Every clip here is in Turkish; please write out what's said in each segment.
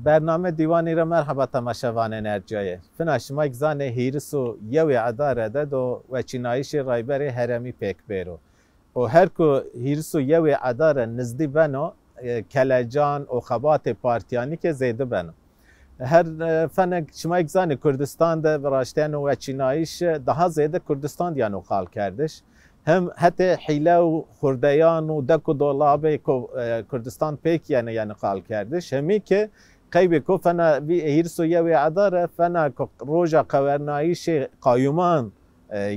برنامه دیوانی را مرحبا تماشاوان انرژیه فنا شما گزان هیرس و یوی عداره ده دو و چینایش رایبر هرمی پیک بیرو و هر کو هیرس و یوی عداره نزدی بنو کلجان و خبات پارتیانی که زیده بنو هر فنک شما گزان کردستان ده براشتن و چینایش ده زیده کردستان دیانو خال کردش هم حتی حیله و خردیان و دک و دولابه که کردستان پیک یعنی یعنی قال کردش همی که قیب کو فنا وی هیر سو یا وی عداره فنا روژا قورنایش قایمان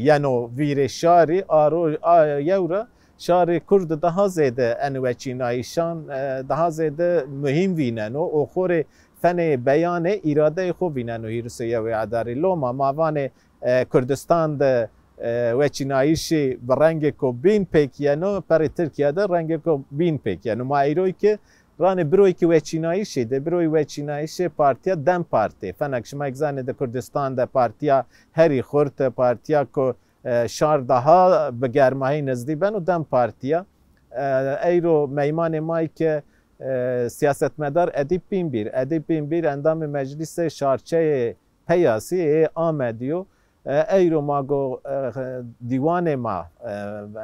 یعنو ویر شاری آرو یورا شار کرد daha zede enveçinayişan e, daha zede mühim vinen o oxore fene beyane irade xo vinen o Rusiya ve adari loma mavane e, Kürdistan da e, veçinayişi renge ko bin pek yano peri Türkiye'de renge ko bin pek yano ma ki رانه بروی که وچینایی شید بروی وچینایی شید پارتیا دم پارتی فنک شما اگزانه ده کردستان ده پارتیا هری خورد پارتیا که شار ها به گرمایی نزدی بن و دم پارتیا ایرو میمان مای که سیاستمدار ادیب بین بیر ادیب بین بیر اندام مجلس شارچه پیاسی ای آمدیو ایرو ما گو دیوان ما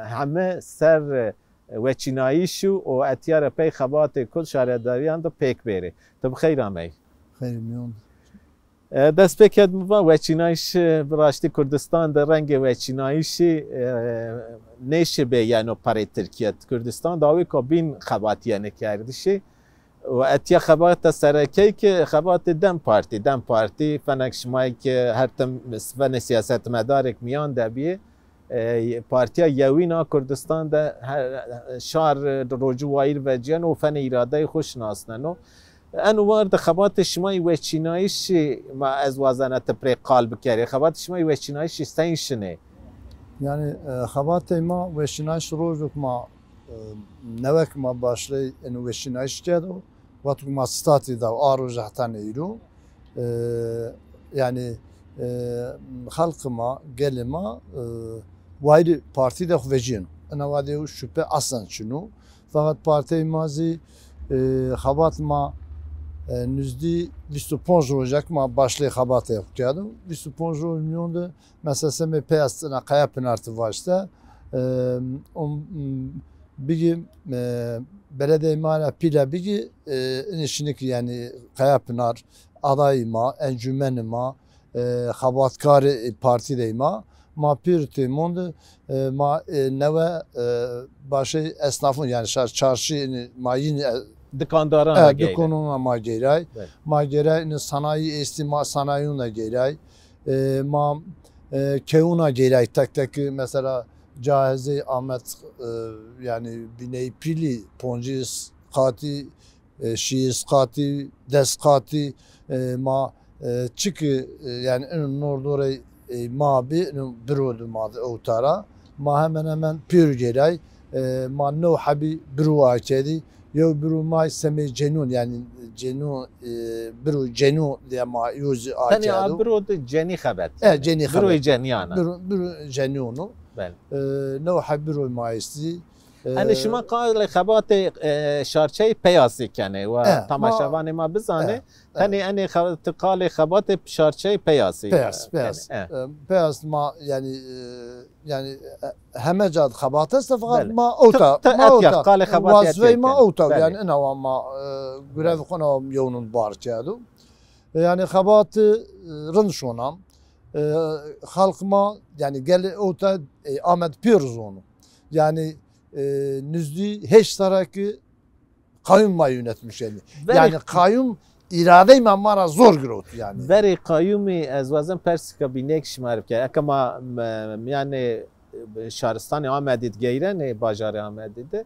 همه سر وچینایی شو و اتیار پی خبات کل شهرداری رو پیک بیره تو خیر آمی خیر میون دست کرد ما وچینایش براشتی کردستان در رنگ وچینایش نیشه به یعنی پره ترکیت کردستان داوی که بین خبات یعنی و اتیا خبات سرکی که خبات دم پارتی دم پارتی فنک شمایی که هر تم سیاست مدارک میان دبیه پارتیا یوینا کردستان ده شار روجو وایر و جن و فن اراده خوش ان وار ده خبات شمای و ما از وزنه پر قلب کری خبات شمای و چینایش یعنی خبات ما و چینایش که ما نوک ما باشلی اینو و چینایش و تو ما ستاتی دا آرو جهتن ایرو یعنی خلق ما گل ما وایری پارتی ده خوژین انا şüphe aslan اصلا چنو فقط پارتی مازی xabat ma nüzdi 25 olacak ma başlı xabat yapkadım. 25 milyon da mesela me piyasına kaya penaltı var işte. On biri belediye mala pila biri inişinik yani kaya pınar adayıma, encümenima, xabatkari partideyma ma pir të mundë, ma neve bashkë esnafın, yani çarşı, ma yine Dıkandaran evet, geyrek. Dıkonuna ma geyrek. Evet. Ma geyrek sanayi estima E, ma e, e, e keuna geyrek. E, tek tek mesela Cahizi Ahmet e, yani Biney Pili, Ponciz Kati, e, Şiiz Kati, Des Kati e, ma e, çıkı e, yani Nordorey ما برود ما اوتارا ما همان همان پیر جرای ما نو حبی برو آچدی یو برو ما سمی جنون یعنی جنون برو جنون دی ما یوز آچدو یعنی برو جنی خبت اه جنی خبت برو جنیانا برو برو جنونو بله نو حبی برو ما استی یعنی شما قال خبات شارچه پیاسی کنه و تماشاوان ما بزانه تنی یعنی قال خبات شارچه پیاسی پیاس پیاس پیاس ما یعنی یعنی همه جاد خبات است فقط ما اوتا ما اوتا قال خبات وازوی ما اوتا یعنی انا ما گرف خونم یونون بار چادو yani xabatı rın şonam. E, halkıma yani gel o da e, Ahmet Pirzoğlu. Yani ee, nüzdi heş saraki kayyumla yönetmiş yani. Veri, yani kayyum irade imamara zor girot yani. Veri kayyumi ez vazan persika binek şimarip ki akama yani e, şaristan Ahmedid geyren e, bajarı Ahmedid'de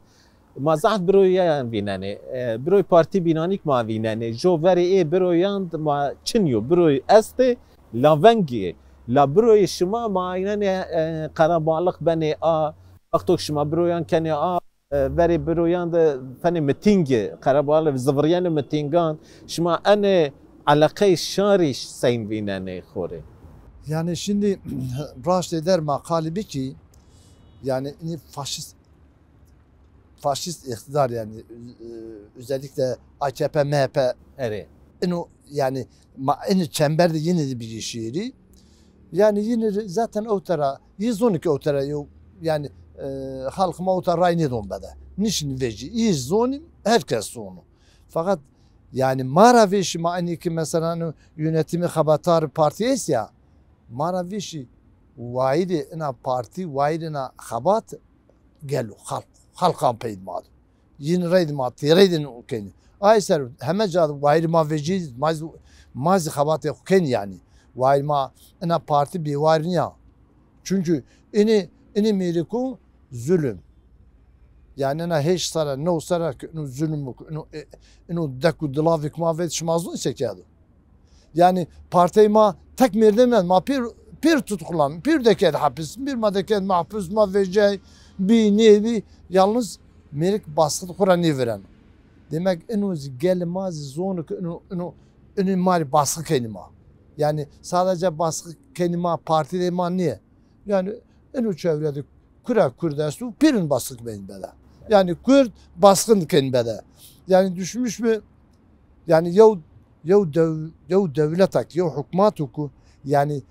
mazahat yan vinane e, biroy parti binanik ma vinane jo veri e biroyan ma çinyo biroy este lavengi la biroy şima ma inane karabalık beni a وقتك شما برویان کنی آ وری برویان ده فنی متینگه قرباله زوریان متینگان شما انه علاقه شاریش سین ویننه خوره Yani şimdi Raşid eder makalibi ki yani faşist faşist iktidar yani e, özellikle AKP MHP evet. inu yani inu çemberde yine bir şiiri yani yine zaten o tara 112 o tara yani ee, halkıma utarayın dombede. Nişin veci. İyiz zonim herkes zonu. Fakat yani Maraveşi aynı ki mesela hani yönetimi Habatar Partiyesi ya. mara Maraveşi vaidi ina parti vaidi ina habat gelu halk halkan peyd madu. Yin reyd ma tireydin ukeni. Ay ser heme cad vaidi ma veci maz maz habat uken e yani. Vaidi ma ina parti bi vaidi ya. Çünkü ini ini miliku zulüm. Yani ne hiç sana ne usara ne zulüm ne deku dilavik ma ve şmazun çekiyadu. Yani partey ma tek merdemen ma pir pir tutuklan pir deket hapis bir madeket mahpus ma vecey bir nevi yalnız merik baskı Kur'an'ı veren. Demek enuz gelmez zonu enu enu enu mal baskı kelime. Yani sadece baskı kelime parti dema niye? Yani enu çevrede Kura Kürdistan'ı pirin baskın kendine. Yani Kürt baskın kendine. Yani düşmüş mü? Yani ya ya dev, ya devletak, ya hükümetuk yani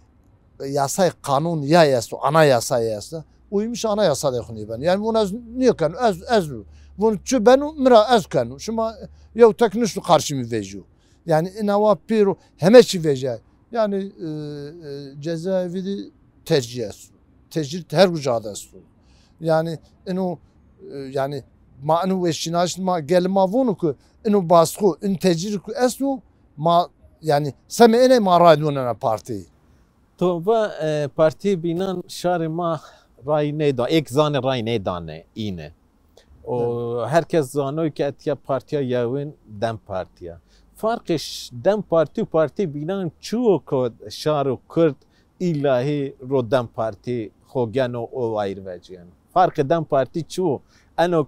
yasay kanun ya yasa, ana yasa yasa. Uymuş ana yasa da yani ben. Yani bunu niye kan? Az az bunu çü ben mira az kan. Şuma ya teknislu karşı mı vejiyor? Yani inava piru hemeçi veje. Yani e, e, cezaevi tercih etsin. تجدید her وجاده است yani inu e, yani manu inu veşinaş ma gel ma vunu ku inu basku in tecir ku esnu ma yani seme ene ma raydunana parti to va e, parti binan şare ma ray ne da ek zane ray ne dane ine o herkes zanoy ki etiya partiya yavin dem partiya farkış dem parti parti binan çuo ko şaru kurd ilahi rodem parti خۆگیان و ئۆوایرڤجییان فارکە دەم پارتی چوو ئەنۆ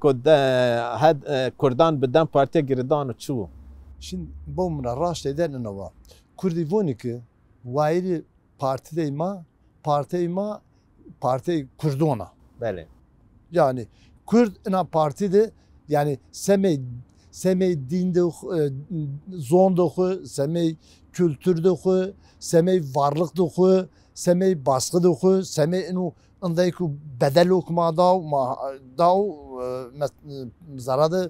کوردان بدەم پارتیە گردان و چوو Şimdi بۆ منە ڕاشتێدەنەوە کوردیڤۆنیکە وایری partideyim ma partiyim ma parti Kurdona. Böyle. Yani Kürt na partide yani semey semey dinde zondoku semey kültürdoku semey varlıkdoku سمي باسقد خو سمي انه انديكو بدلوك ما داو ما داو mahpus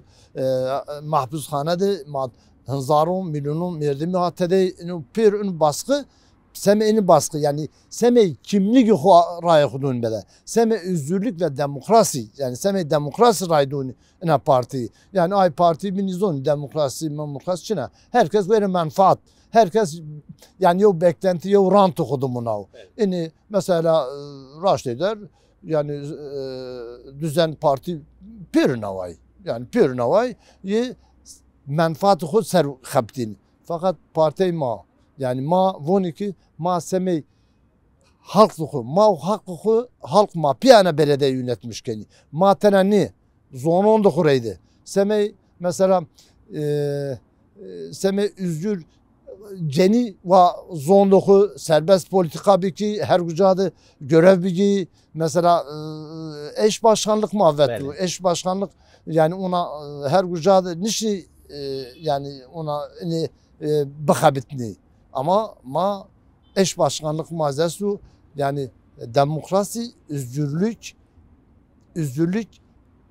محبوس de ده ما هزارون milyonun mi hatede, de pir ün baskı Seme'nin baskı yani Seme kimlik kudun bile. Seme özgürlük ve demokrasi yani Seme demokrasi raydun ina parti. Yani ay parti biniz binizon demokrasi demokrasi çine. Herkes böyle menfaat. Herkes yani yok beklenti yok rant okudumuna. Evet. Yani mesela e, raşt eder yani e, düzen parti pür navay. Yani pür navay ye menfaat xud ser xaptin. Fakat parti ma yani ma voni ki ma semey halk hukuku, ma hukuku halk ma piyana belede yönetmişken ma tenenni zon 19 kureydi. Semey mesela e, e Seme Üzgür Ceniva Zondoku serbest politika bilgi, her kucadı görev bilgi, mesela e, e, eş başkanlık muhabbeti, evet. eş başkanlık yani ona e, her kucadı nişi yani ona ne bakabitni ama ma eş başkanlık mazesu yani demokrasi özgürlük özgürlük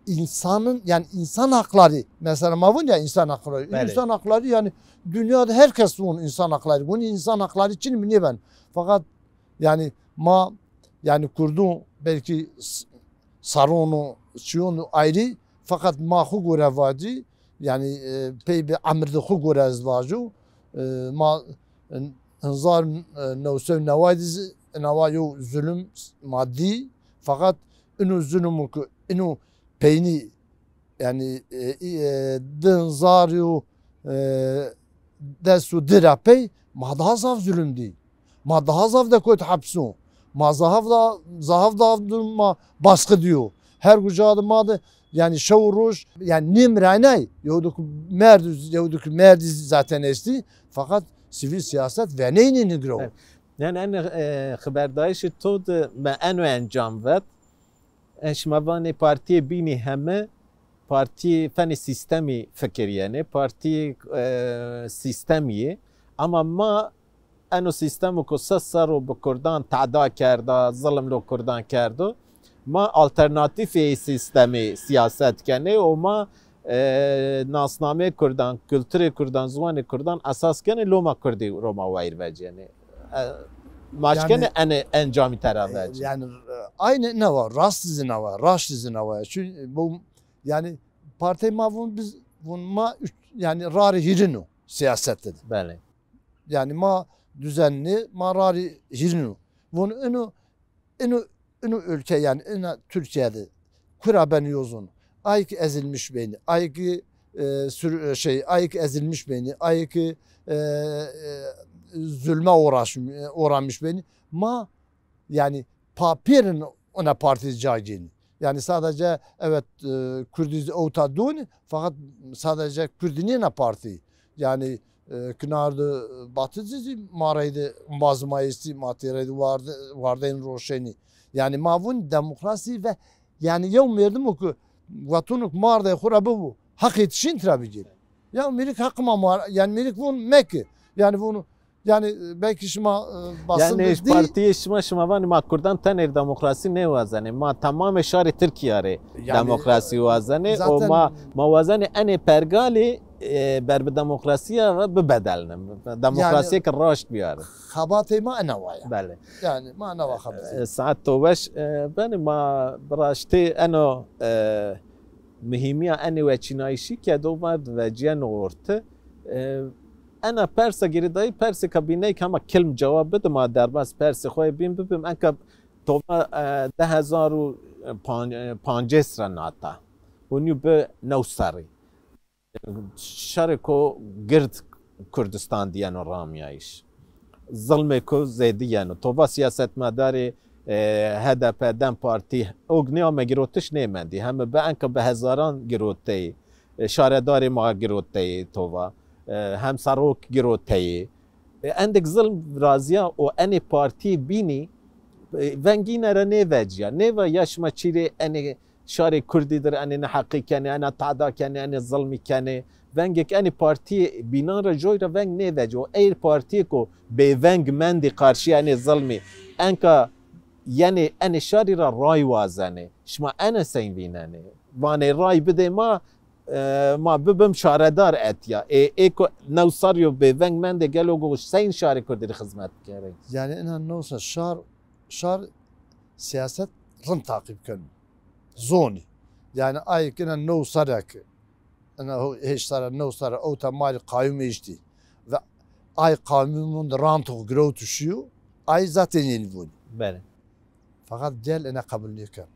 insanın yani insan hakları mesela mavun ya insan hakları. Evet. İnsan hakları yani dünyada herkes bunun insan hakları. Bunu insan hakları için mi niye ben? Fakat yani ma yani kurdu belki saronu, siyonu ayrı fakat ma hukure vadi yani e, pey bir amrde hukure ezvaju e, ma انظار نوسو نوادز نوايو zulüm maddi fakat inu zulümü inu peyni yani e, e, dın zaryu e, desu dirapey ma daha zav zulümdi. Ma daha zav da koyt hapsu. Ma zahav da zahav da durma baskı diyor. Her kucağı madı yani şavuruş yani nimrenay ranay Yahuduk merdiz Yahuduk merdiz zaten esti fakat sivil siyaset ve neyini nigro. Yani en haberdayışı tod me en ve encam vet eşmavan partiye bini heme parti feni sistemi fikir yani parti e, sistemiye ama ma o sistemu ko sasa ro bi Kurdan te'da kerda, zilim lo Kurdan kerdo, ma alternatîfê sistemi siyaset kene û ma nasnamê Kurdan, külturê Kurdan, ziwanê Kurdan esas kene loma Kurdî Roma wayr yani. Başka yani, en, hani en cami terabih e, Yani e, aynı ne var? ne var, ne var. Çünkü e, bu yani parti mavun biz bunma yani rari hirinu siyasettir. Beli. Yani ma düzenli ma rari hirinu. Bunu ünü ünü ünü ülke yani ünü Türkiye'de kuraben yozun. Ayık ezilmiş beyni. Ayık e, sürü, şey ayık ezilmiş beyni. Ayık e, e, zulme uğraş, e, uğramış beni. Ma yani papirin ona parti cagini. Yani sadece evet e, Kürdiz Otadun fakat sadece Kürdini ne parti. Yani e, Kınardı Batıcı maraydı mazmayısı materaydı vardı vardı roşeni. Yani mavun demokrasi ve yani yevm verdim o ki vatunuk marda hurabı bu. Hak etişin trabici. Ya mirik hakkıma mar yani mirik bunu mek. Yani bunu یعنی بەیکی شما پارتی شما شماوانی ما کوردان تەنێر دموکراسی نێوازانێ ما تەمامێ شاری ترکیارێ دموکراسی و ما ماوازانێ ئەنێ پەرگالی بەرب دموکراسیە ببدەلنم دموکراسیەکە ڕۆشت بیارە خەباتی ما ئەنەوەە ساعت تو بەش بەێ ما بڕاشتێ ئەنۆ مهمیە ئەنێ وەچینایشی کە دۆ بە ڤەجیە نۆرتە انا پرس دای پرس کابینه که همه کلم جواب بده ما در بس پرس خوی بیم ببیم انکا ده هزار و پانجه سر ناتا و به نو سری شرکو گرد کردستان دیان و رامیایش ظلم کو زیدی یعنی تو با سیاست مداری هده پدن پارتی اوگنی همه گروتش نیمندی همه به به هزاران گروتی شارداری ما گروتی تو هم سروک گرو تیه اندک ظلم رازیا و ان پارتی بینی ونگین را نه وجیا نه و یشما چیره شار کردی در ان نحقی کنه انا تعدا کنه ان ظلم کنه ونگ ان پارتی بینا را جوی را ونگ نه و ایر پارتی کو به ونگ مندی قرشی این ظلمی انکا یعنی ان شاری را رای وازنه شما ان سین وینانه وانه رای بده ما Ee, ma ببم شاردار اتیا ای ای کو نو ساریو به ونگ من ده گلو گوش سین شاری کرده خدمت کرده یعنی اینها şar, şar siyaset rım takip kön. Zoni. Yani ay kına no sarak. Ana ho hiç sara no sara o tamal kayyum işti. Ve ay kayyumun rantu grow düşüyor. Ay zaten yeni bu. Bene. Fakat gel ene kabul ediyor.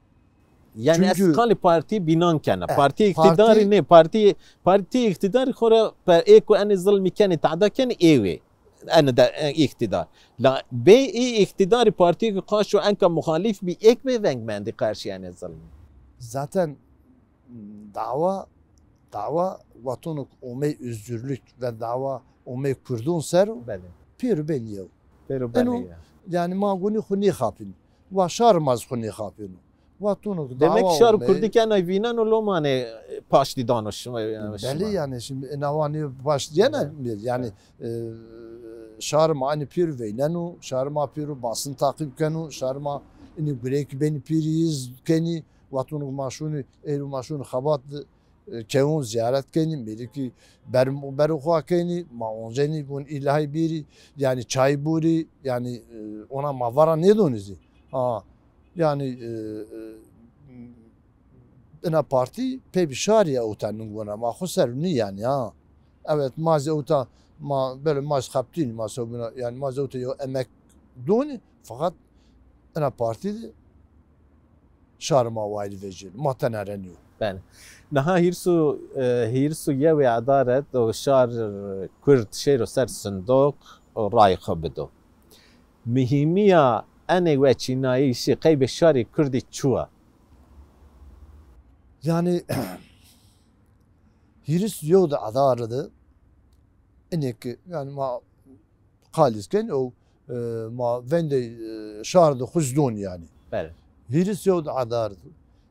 Yani Çünkü, eskali parti binanken, e, parti iktidarı ne? Parti parti iktidarı xora per eko en zulmikeni ta'daken evi. أنا ده اقتدار لا بي اي اقتدار بارتي قاشو انك مخالف بي اك بي فانك ماندي قارشي يعني الظلم zaten hmm, dava dava vatanuk omey özgürlük ve dava omey kurdun ser pir beliyev. Pir beliyev. Yani maguni huni hapin. Vaşarmaz huni hapin. Vatunut. Demek şar kurdiken ayvinen o lomane hani paşti danışma. Beli yani şimdi navani paşti yani yani şarma e, ani pir veynenu şarma pir basın takip kenu şarma ini grek beni piriz keni vatunu maşunu elu maşunu habat e, kevun ziyaret keni meliki berim beru keni ma onjeni bun ilahi biri yani çay buri yani e, ona mavara ne donizi ha yani e, ina parti pê ya ûta ningona ma xwe serûnî yani ha evet mazê ûta ma böyle maz xebtîn ma sebûna yani mazê ûta yo emek dûnî fakat ina parti şarma vail vecil ma tenereniyor. بله نها هیرسو hirsu e, hirsu وی عدارت و شار کرد شیر و سر صندوق و رای خبدو enê ve çînayî jî qeybê şarê Kurdî çûye Yani Hiris yo da ada aradı. Enek yani ma kalisken o e, ma vende e, şardı huzdun yani. Bel. Hiris yo da aradı.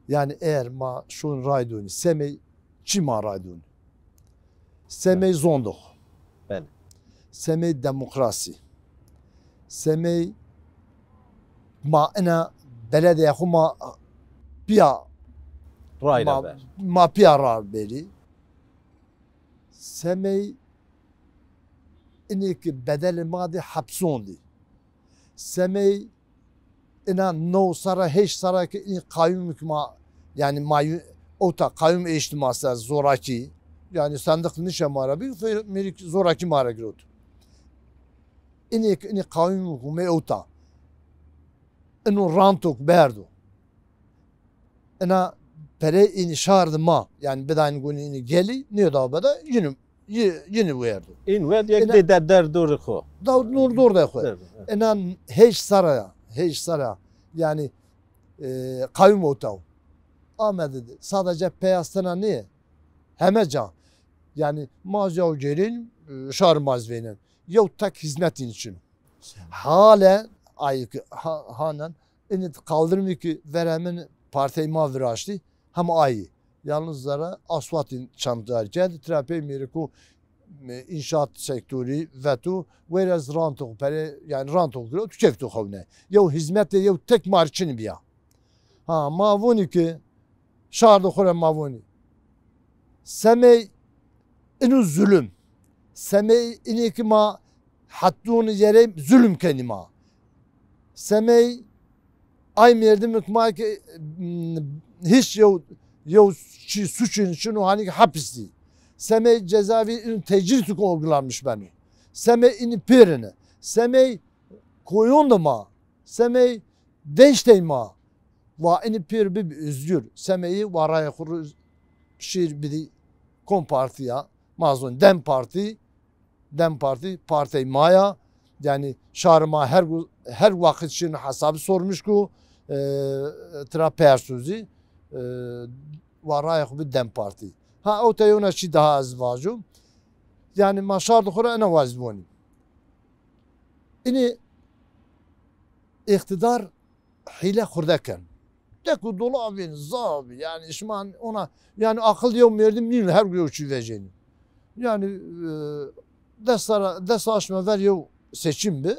Yani eğer ma şun raydun semey çima raydun. Semey zonduk. Bel. Semey demokrasi. Semey ما انا بلدي اخو ما بيا Ma ما, ما بيا رار بيلي سمي انك بدل الماضي حبسون دي سمي انا sara سرا هيش سرا اني قايمك ما yani ma ota kavim eştimaslar zoraki yani sandık nişe marabi merik zoraki girdi. İni ini kavim hume ota eno rantok berdo. Ena pere ini şardı ma yani bedayın günü ini geli niye da beda yine yine verdi. İn ver yek de der der doğru ko. Da nur doğru da ko. Ena hiç saraya hiç saraya yani e, kavim otav. Ahmet dedi sadece peyastına niye? Hemeca. Yani mazyav gelin e, şar venin. Yok tak hizmetin için. Hale ayık hanen ini kaldırmıyor ki veremin partiyi mavir açtı hem ayı. Yalnızlara asvatin çantılar geldi. Trape miriku e, inşaat sektörü ve tu verez rantok pere yani rantok gro tükeftu kovne, Yo hizmetle yo tek marçin biya. Ha mavuni ki şarda kore mavuni. Semey inu zulüm. Semey inikma hattun yere zulüm kelima. سمي ay merdimek maki hmm, hiç yok yok şu suçun şunu hani hapisti. Seme cezavi tecrit uygulanmış beni. Seme ini pirine. Seme koyun ma. Seme dençtey ma. Va ini pir bir üzgür. Semeyi varaya kuru şiir bir kom partiya. Mazlum dem parti. Dem parti partey maya. Yani şarma her her vakit için hesap sormuş ki e, traper sözü e, varayık bir dem parti. Ha o teyona çi şey daha az vacum. Yani maşar dukura ene vaziboni. İni iktidar hile kurdeken. Deku dolavin zabi yani işman ona yani akıl diyorum verdim değil her gün uçu vereceğini. Yani e, destara destaşma veriyor seçim bir.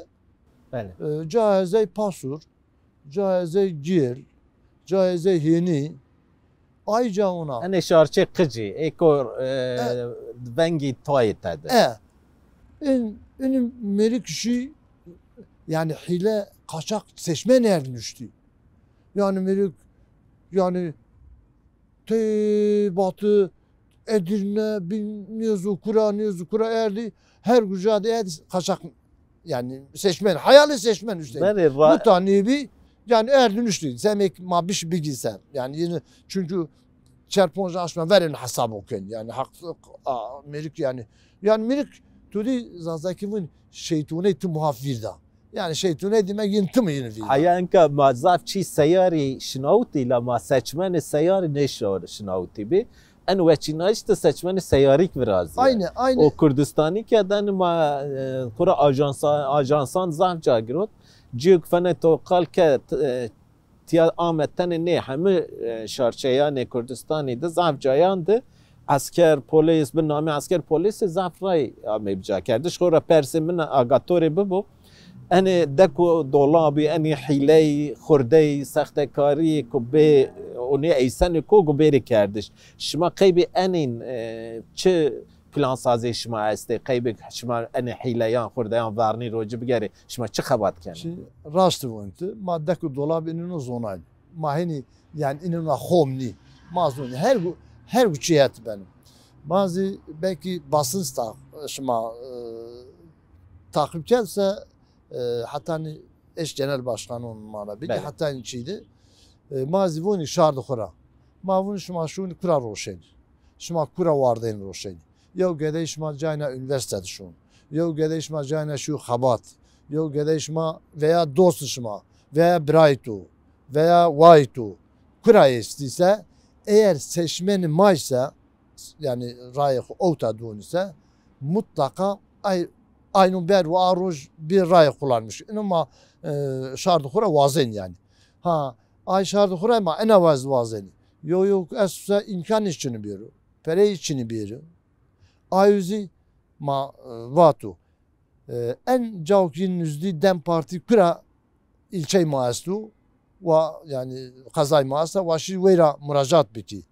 بله جایزه پاسور جایزه گیر جایزه هینی آیجا اونا انا شارچه قجی ایکو ونگی تای تده اه این این meri kişi yani hile kaçak seçme ermişti. Yani Merik yani te batı Edirne, Nezukura, Nezukura erdi. Her gücade erdi kaçak yani seçmen, hayali seçmen üstelik. Beri, Bu tanibi yani eğer dönüştü. Zemek ma bir şey bilgisem. Yani yine çünkü çarpınca açma verin hesap okuyun. Yani haklı Merik yani. Yani Merik tudi zazdakimin şeytune tüm muhafvirda. Yani şeytune demek tüm yine yıntı? Hayanka ma zaf çi seyari şinavti la ma seçmeni seyari ne şinavti bi. ان وچینایش ته سچمن سیاریک برازی اینه اینه او کردستانی کدن ما کورا آژانسان آژانسان زان جاگروت جوک فن تو قال ک تیا آمدتن نه همه شارچیان کردستانی ده زعف جایان ده اسکر پولیس به نام اسکر پولیس زعف رای آمی بجا کردش خورا پرسی من آگاتوری ببود اني دكو دولابي اني حيلي خردي سخت كاري كوبي اوني ايسن كو گوبيري كردش شما قيبي انين چه plan sazê şima estê qeybek şima enê hîleyan xurdeyan varnî rojî bigerê şima çi xebat kenin? Rast bûn tu ma deku dolab inin û zonay ma hinî yani inin a xomnî mazun her her güçiyet benim. Bazı belki basın şima e, takip etse ee, Hatani eş genel başkanı onun marabi. Ki Hatani içiydi. Ee, mazi voni şardı kura. Ma voni şuma şuni kura roşeni. Şuma kura vardeyn roşeni. Yo gede şuma cayna üniversitede şun. Yo gede cayna şu habat. Yo gede şuma veya dost şuma veya brightu veya whiteu Kura istiyse eğer seçmeni maysa yani rayı ota ise mutlaka ay aynun ber ve aruj bir ray kullanmış. Ama e, şardı kura vazen yani. Ha ay şardı kura ama en vaz vazen. Yok yok esusa imkan için bir. Pere için bir. Ayüzi ma e, vatu. E, en cavkin yüzlü dem parti kura ilçe maastu ve yani kazay maasta vaşi vera müracaat biti.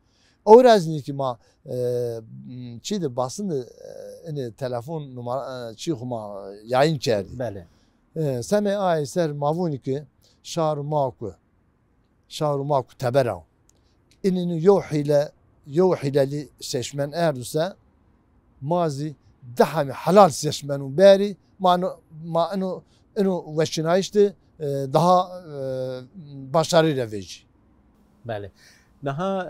O ki ma, e, çi de basın yani e, telefon numara e, çi huma yayın kerdi. Bele. Seme ser, mavuni ki şaru maku şaru maku tebera. İnini yoh ile yoh ile seçmen erdusa mazi daha dahami halal seçmenu beri ma ma enu enu veşinayıştı daha başarıyla veci. Bele. نها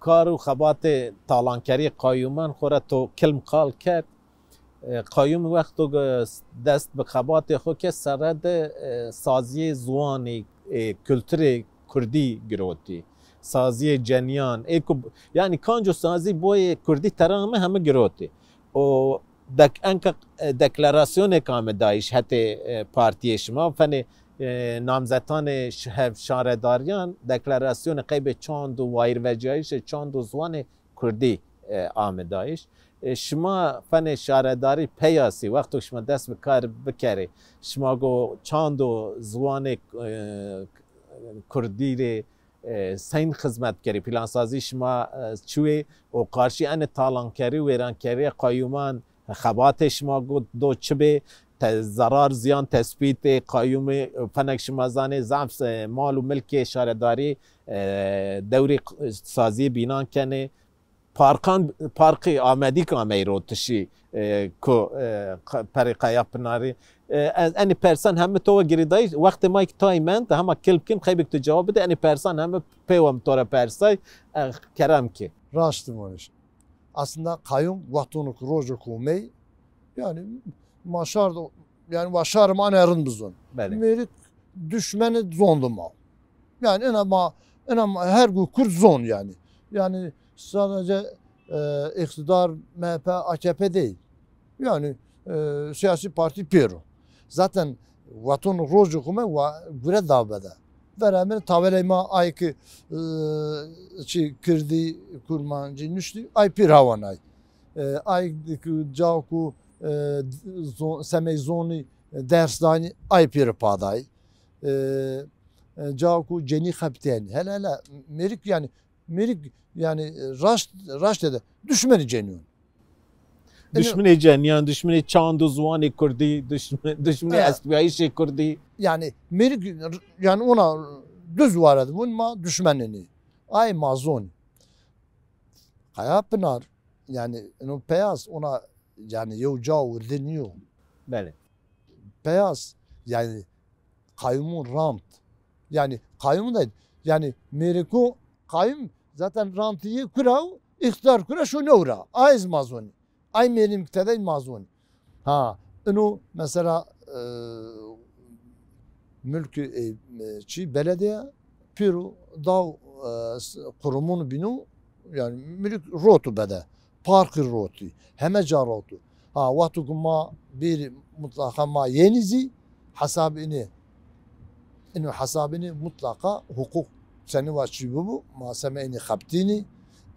کار و خبات تالانکری قایومان خورا تو کلم قال کرد قایوم وقت دست به خبات خود که سرد سازی زوان کلتر کردی گروتی سازی جنیان ایکو یعنی کانجو سازی بوی کردی ترامه همه گروتی و دک انک دکلراسیون کام دایش حتی پارتی شما فنی نامزدان شهرداریان دکلراسیون قیب چاند و وایر و چاند زوان کردی آمدایش شما فن شهرداری پیاسی وقت شما دست به کار بکره شما گو چاند و زوان کردی سین خدمت کری پلانسازی شما چوی و قارشی ان تالانکری و ایرانکری قیومان خبات شما گو دو چبه ضرار زیان تثبیت قیوم فنک شمازان ضعف مال و ملک شهرداری دوری سازی بینان کنه پارکان پارکی آمدی که آمی رو تشی کو پری قیاب ناری از انی پرسان همه تو گریدای وقت ما یک من تا همه کل کن خیلی تو جواب بده این پرسان همه پیوام تو را پرسای کرم که راست مونش اصلا قیوم وقتون که روز کومی یعنی maşar da yani başarım anerın bizun. Merik düşmeni zondu ma. Yani inama inama her gün kur zon yani. Yani sadece e, iktidar MHP AKP değil. Yani e, siyasi parti Peru. Zaten vatan rojukume ve gure davbede. Beraber taveleyma ay ki e, çi kirdi kurmancı nüştü ay pir havanay. E, ay ki cavku ee, Semej zoni e, dersdani ajpirë padaj, gjaku ee, e, ceni kapteni. Hele hele merik yani merik yani e, raş raş dedi düşmeni ceni. Düşmeni ceniyon, düşmeni çandu zuani kurdi, düşmeni düşmeni esbiyayi şey kurdi. Yani merik yani ona düz var adı bunun ma düşmenini. Ay mazon. Kaya pınar yani onu peyaz ona yani Yevcav, Renew. Bəli. Beyaz yani kayyumun rant. Yani kayyum da yani Meriko kayım zaten rantiyi kurav iktidar kura şu ne ora? Ayz mazun. Ay merim tedey mazun. Ha. Onu mesela e, mülkü e, e çi belediye Piru Dav e, kurumun binu yani mülk rotu bede parkı roti, hemeca rotu. Ha vatu kuma bir mutlaka ma yenizi hasabini. İnu hasabini mutlaka hukuk seni vaçibubu ma semeini habtini.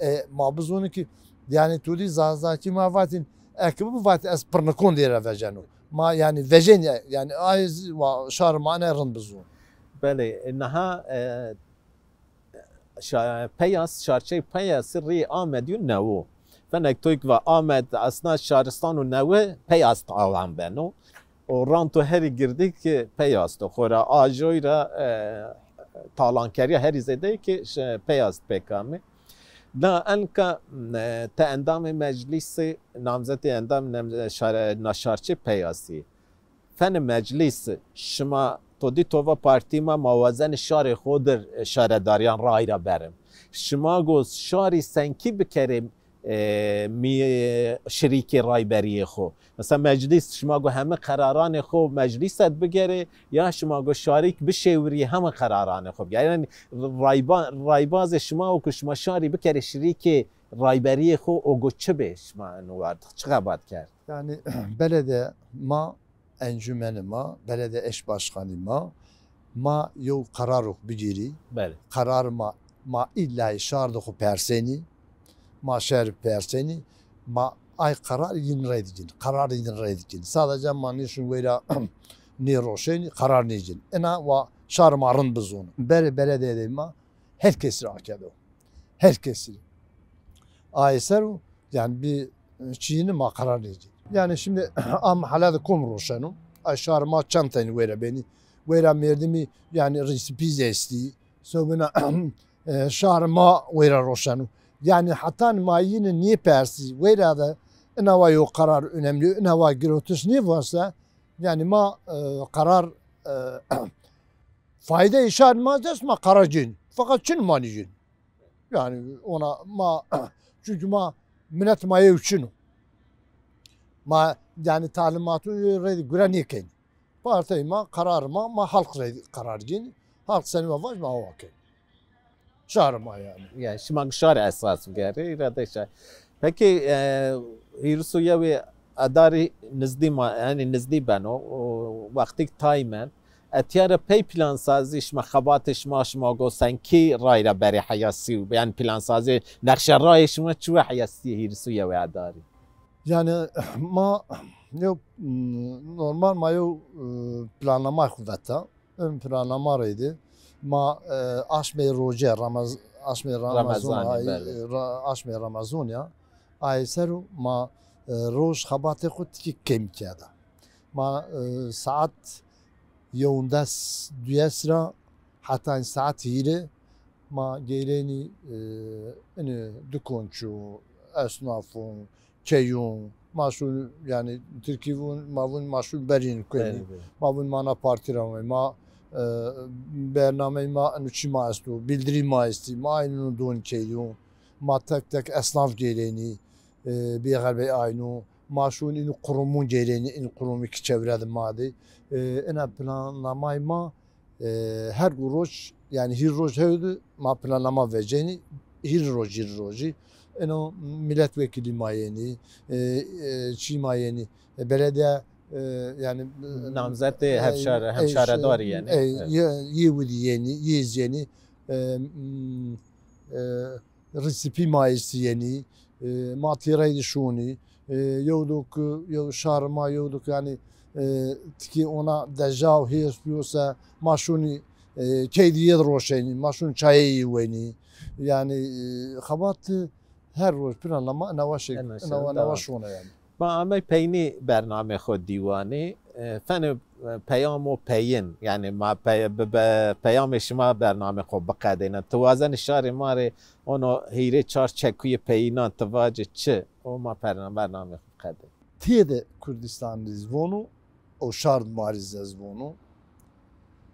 E, ma biz ki yani tudi zazdaki ma vatin ekbu vat es pırnıkon diye vejenu. Ma yani vejen yani ayız şar ma ne rın bizun. Bele inha e, peyas şarçey peyas ri ne o? وەنێک و و آمد ئەسنا شارستان و نەوە پێیاست آوان بنو و ران تو هری گردی پی و خورا آجوی را پی است که پێیاست پێکامی دا ئەنکە اندام مجلس مەجلیسی اندام ئەندام پی پێیاسی فن مجلس شما تو و پارتی موازن موازن شار شار شارداریان رای را برم شما گوز شاری سنکی بکریم، می شریک رایبری خو مثلا مجلس شما گو همه قراران خو مجلست بگیره یا شما گو شاریک بشوری همه قراران خو یعنی رایباز شما و که شما شاری بکره شریک رایبری خو او گو چه به شما نوارد چه باید کرد یعنی بلده ما انجمن ما بلده اش باشخانی ما ما یو قرار رو بگیری بله. قرار ما ما ایلا شارد خو پرسینی maşer perseni ma ay karar yinra edicin. Karar yinra edicin. Sadece mani şu ne roşeni karar necin. Ena va şarmarın buzun. Bere bere de ma herkesi rakedo. Herkesi. Ayser yani bir e, çiğini ma karar necin. Yani şimdi am haladı kum roşenu. Ay şarma çantayı vere beni. Vere merdimi yani risipiz estiği. Söbüne şarma vere roşenu. Yani hatan mayini niye persi ve da inava yok karar önemli. Inava girotus ni varsa yani ma e, karar e, fayda işar mazdes ma karacın. Fakat çün manicin. Yani ona ma çünkü ma minnet maya üçün. Ma yani talimatı redi güraniken. Partayma kararma ma ma halk redi kararcın. Halk seni vafaj ma o vakit. شما Yani şimangşar esas gere iradeşe. Peki هیرسویا و اداری نزدی ما یعنی نزدی بنو وقتی تایمن اتیار پی پلان سازیش ما خباتش ما شما کی رای را بری حیاسی و یعنی پلان سازی نقش رای شما چو حیاسی هیرسویا اداری یعنی ما یو نورمال ما یو پلانلama اون پلان planlama raydı. ما اشمه روجه رمز اشمه رمضان اشمه رمضان آیسرو ما روش خبات خود که کم کرده ما ساعت یوندس دیس را حتی ساعت هیره ما گیرینی اینه دکانچو esnafın, keyun, maşul yani Türkiye'nin mavun maşul berin kuyum. Mavun mana parti ramay, ma برنامه ما نوچی ما است و بلدری ما استی ما اینو دون کیو ما تک تک اسناف گیرینی bir garbe aynı maşun in kurumun geleni in kurumu ki çevredim madi en planlamayma her roç yani her roç hevdi ma planlama veceni her roç her roci en o milletvekili mayeni çimayeni e, belediye يعني نامزد هفشار هفشار داری یعنی یه ودی یعنی یه یعنی risipi mayısı yeni, e, matiraydı şuni, e, yoluk, yol e, şarma yoluk yani e, ki ona dejav hiyosa maşuni e, keydiye roşeni, maşun çayı yuveni. Yani e, habat her roş bir anlama navaşık, navaşona yani. ما اما پینی برنامه خود دیوانی فن پیام و پین یعنی ما پیام شما برنامه خود تو توازن شار ماره اونو هیره چار چکوی پینان تواج چه او ما برنامه خود قده تیه کردستان ریزوانو او شارد ماریز ریزوانو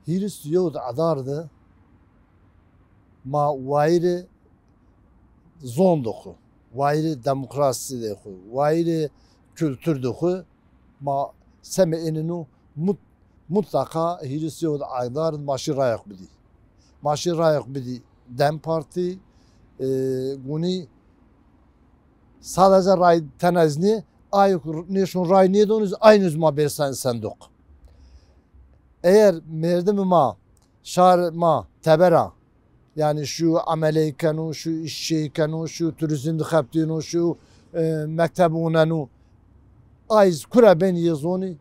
هیره سیود عدار ده ما وایر زون دخو وایر دموکراسی دخو وایر kültürdükü ma seme'ininu mut, mutlaka hirisiyon aydarın maşirayak bidi. Maşirayak bidi Dem Parti e, guni sadece ray tenezni ayık neşun ray niye donuz aynız ma bersen sendok. Eğer merdim ma şar ma tebera yani şu ameleykenu, şu işçeykenu, şu turizm dıkaptinu, şu e, mektebunenu از کره بین یزونی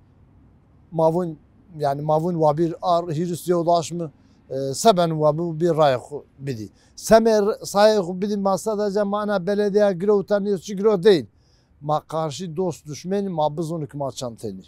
ماون yani mavun ve bir ar hiris yoldaşmı e, seben ve bu bir rayık bidi. Semer sayık bidi masadaca cemana belediye gire utanıyorsun gire değil. Ma karşı dost düşmeni ma biz onu kıma çanteni.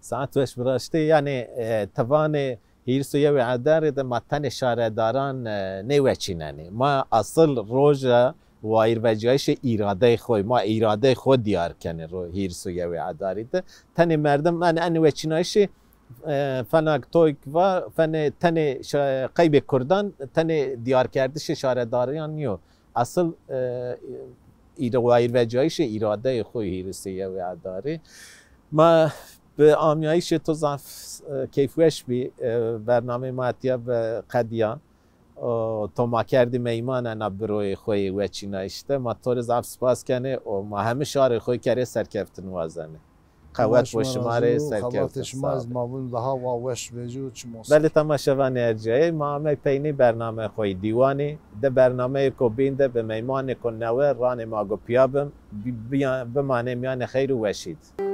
Saat beş bıraştı yani e, tavanı hiris ve adar da matan tane şaredaran e, ne veçineni. Ma asıl roja و وجایش ایراده خوی ما ایراده کنه رو هیر سو یوی عدارید تنی مردم این وچینایش فنک تویک و تن تن قیب شاره داریان نیو اصل ایر و ایر وجایش ایراده خوی هیر سو یوی عداری ما به آمیایش تو زنف کیفوش بی برنامه ماتیا و قدیان تۆ ماکردی مەیمانە نەبرۆی ما ما مەتۆری زاف سپاس کنه و ما نوازنه. شارێ و کەێ ما سرکفت بلی بۆ وانی شوان تەمەشەوانێ ما همه پینی برنامه خوی دیوانی برنامه بینده به میمان بە نوه ما ما گو پیابم معنی میان خیر و وشید